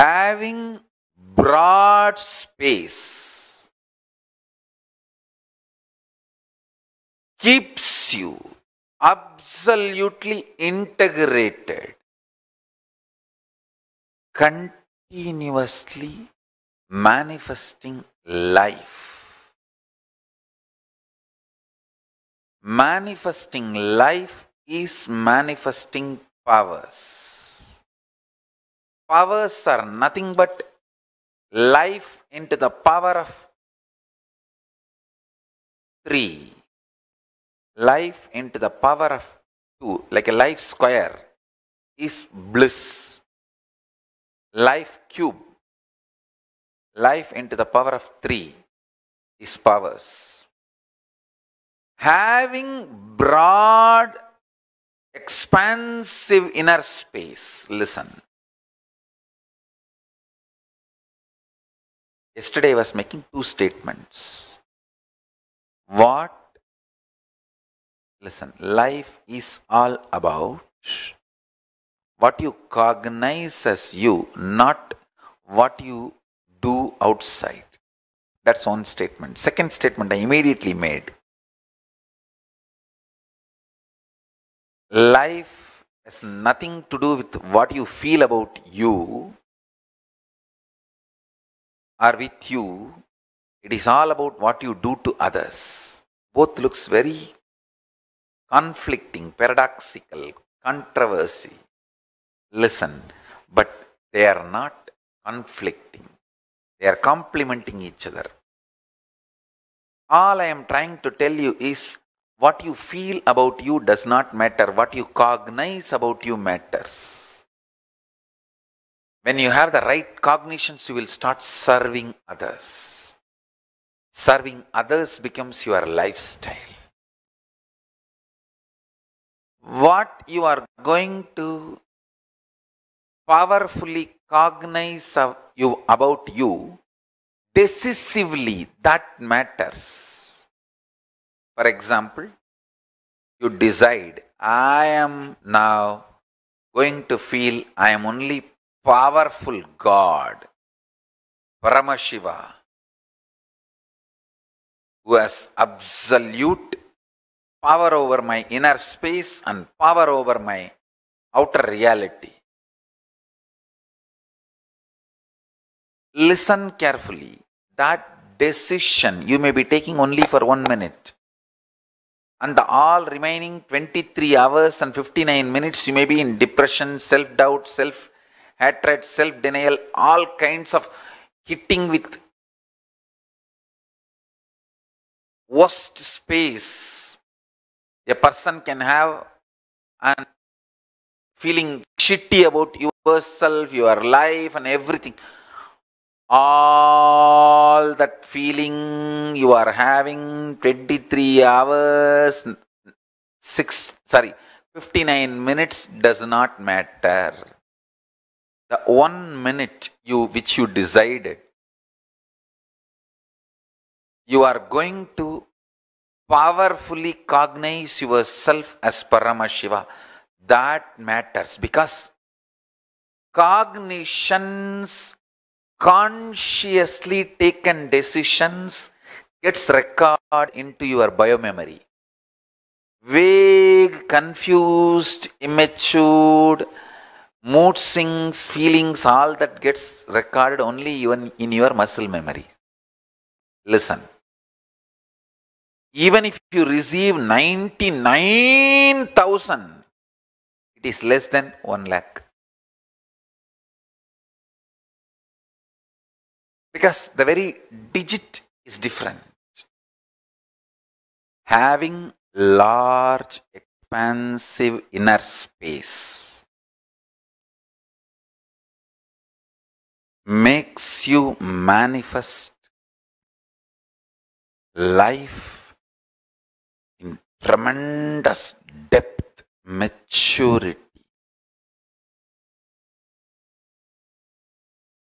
having broad space keeps you absolutely integrated continuously manifesting life. Manifesting life is manifesting powers powers are nothing but life into the power of 3. Life into the power of 2, like a life square, is bliss. Life cube, life into the power of 3 is powers. Having broad, expansive inner space, listen yesterday I was making two statements. What, listen, life is all about what you cognize as you, not what you do outside. That's one statement. Second statement I immediately made. Life has nothing to do with what you feel about you, are with you, it is all about what you do to others. Both looks very conflicting, paradoxical, controversy. Listen, but they are not conflicting. They are complementing each other. All I am trying to tell you is what you feel about you does not matter, what you cognize about you matters. When you have the right cognitions, you will start serving others. Serving others becomes your lifestyle. What you are going to powerfully cognize of you, about you decisively, that matters. For example, you decide, I am now going to feel I am only powerful God, Paramashiva, who has absolute power over my inner space and power over my outer reality. Listen carefully. That decision you may be taking only for one minute. And the all remaining 23 hours and 59 minutes, you may be in depression, self doubt, self hatred, self denial, all kinds of hitting with worst space a person can have and feeling shitty about yourself, your life, and everything. All that feeling you are having 23 hours, 6 sorry, 59 minutes does not matter the one minute you which you decided you are going to powerfully cognize yourself as Paramashiva. That matters because cognitions, consciously taken decisions gets recorded into your biomemory. Vague, confused, immature, moods, things, feelings, all that gets recorded only even in your muscle memory. Listen. Even if you receive 99,000, it is less than 1 lakh. Because the very digit is different. Having large, expansive inner space makes you manifest life in tremendous depth, maturity.